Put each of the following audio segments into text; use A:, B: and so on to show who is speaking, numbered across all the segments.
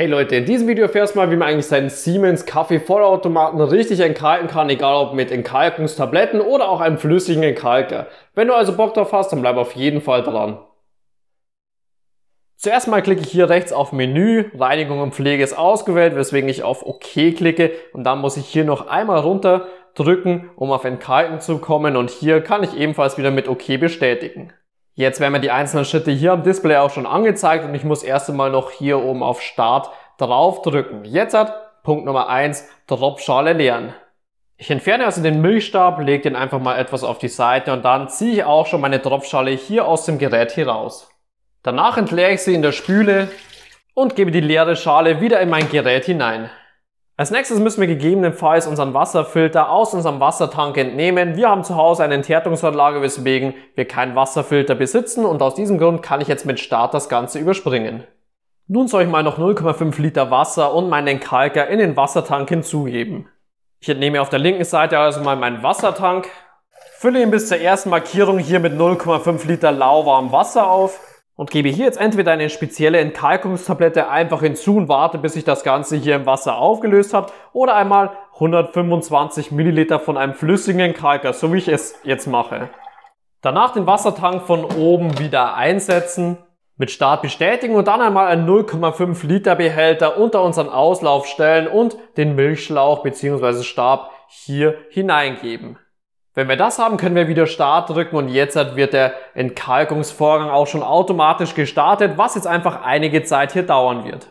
A: Hey Leute, in diesem Video erfährst du mal, wie man eigentlich seinen Siemens Kaffeevollautomaten richtig entkalken kann, egal ob mit Entkalkungstabletten oder auch einem flüssigen Entkalker. Wenn du also Bock drauf hast, dann bleib auf jeden Fall dran. Zuerst mal klicke ich hier rechts auf Menü, Reinigung und Pflege ist ausgewählt, weswegen ich auf OK klicke und dann muss ich hier noch einmal runter drücken, um auf Entkalken zu kommen und hier kann ich ebenfalls wieder mit OK bestätigen. Jetzt werden mir die einzelnen Schritte hier am Display auch schon angezeigt und ich muss erst einmal noch hier oben auf Start draufdrücken. Jetzt hat Punkt Nummer eins Dropschale leeren. Ich entferne also den Milchstab, lege den einfach mal etwas auf die Seite und dann ziehe ich auch schon meine Dropschale hier aus dem Gerät heraus. Danach entleere ich sie in der Spüle und gebe die leere Schale wieder in mein Gerät hinein. Als nächstes müssen wir gegebenenfalls unseren Wasserfilter aus unserem Wassertank entnehmen. Wir haben zu Hause eine Enthärtungsanlage, weswegen wir keinen Wasserfilter besitzen und aus diesem Grund kann ich jetzt mit Start das Ganze überspringen. Nun soll ich mal noch 0,5 Liter Wasser und meinen Entkalker in den Wassertank hinzugeben. Ich entnehme auf der linken Seite also mal meinen Wassertank, fülle ihn bis zur ersten Markierung hier mit 0,5 Liter lauwarmem Wasser auf und gebe hier jetzt entweder eine spezielle Entkalkungstablette einfach hinzu und warte, bis sich das Ganze hier im Wasser aufgelöst hat oder einmal 125 Milliliter von einem flüssigen Entkalker, so wie ich es jetzt mache. Danach den Wassertank von oben wieder einsetzen, mit Start bestätigen und dann einmal einen 0,5 Liter Behälter unter unseren Auslauf stellen und den Milchschlauch bzw. Stab hier hineingeben. Wenn wir das haben, können wir wieder Start drücken und jetzt wird der Entkalkungsvorgang auch schon automatisch gestartet, was jetzt einfach einige Zeit hier dauern wird.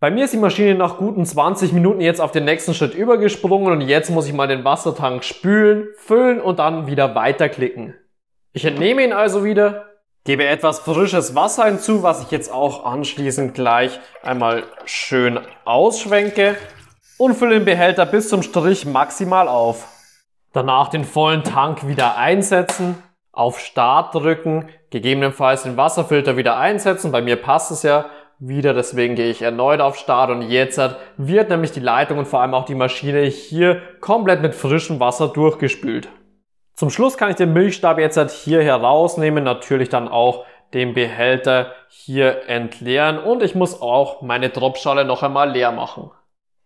A: Bei mir ist die Maschine nach guten 20 Minuten jetzt auf den nächsten Schritt übergesprungen und jetzt muss ich mal den Wassertank spülen, füllen und dann wieder weiterklicken. Ich entnehme ihn also wieder Gebe etwas frisches Wasser hinzu, was ich jetzt auch anschließend gleich einmal schön ausschwenke und fülle den Behälter bis zum Strich maximal auf. Danach den vollen Tank wieder einsetzen, auf Start drücken, gegebenenfalls den Wasserfilter wieder einsetzen. Bei mir passt es ja wieder, deswegen gehe ich erneut auf Start und jetzt wird nämlich die Leitung und vor allem auch die Maschine hier komplett mit frischem Wasser durchgespült. Zum Schluss kann ich den Milchstab jetzt halt hier herausnehmen, natürlich dann auch den Behälter hier entleeren und ich muss auch meine Dropschale noch einmal leer machen.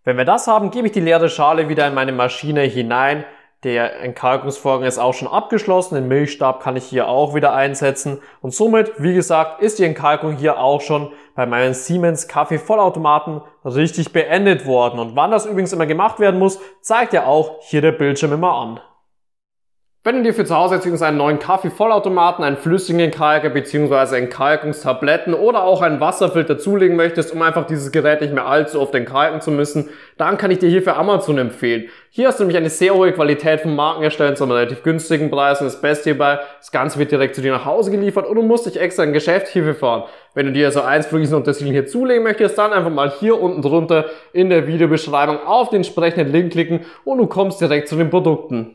A: Wenn wir das haben, gebe ich die leere Schale wieder in meine Maschine hinein. Der Entkalkungsvorgang ist auch schon abgeschlossen, den Milchstab kann ich hier auch wieder einsetzen und somit, wie gesagt, ist die Entkalkung hier auch schon bei meinen Siemens Kaffee-Vollautomaten richtig beendet worden. Und wann das übrigens immer gemacht werden muss, zeigt ja auch hier der Bildschirm immer an. Wenn du dir für zu Hause jetzt einen neuen Kaffeevollautomaten, einen flüssigen Kalker bzw. Entkalkungstabletten oder auch einen Wasserfilter zulegen möchtest, um einfach dieses Gerät nicht mehr allzu oft entkalken zu müssen, dann kann ich dir hierfür Amazon empfehlen. Hier hast du nämlich eine sehr hohe Qualität von Markenherstellern zu einem relativ günstigen Preis und das Beste hierbei, das Ganze wird direkt zu dir nach Hause geliefert und du musst dich extra ein Geschäft hierfür fahren. Wenn du dir also eins von diesen Unterschieden hier zulegen möchtest, dann einfach mal hier unten drunter in der Videobeschreibung auf den entsprechenden Link klicken und du kommst direkt zu den Produkten.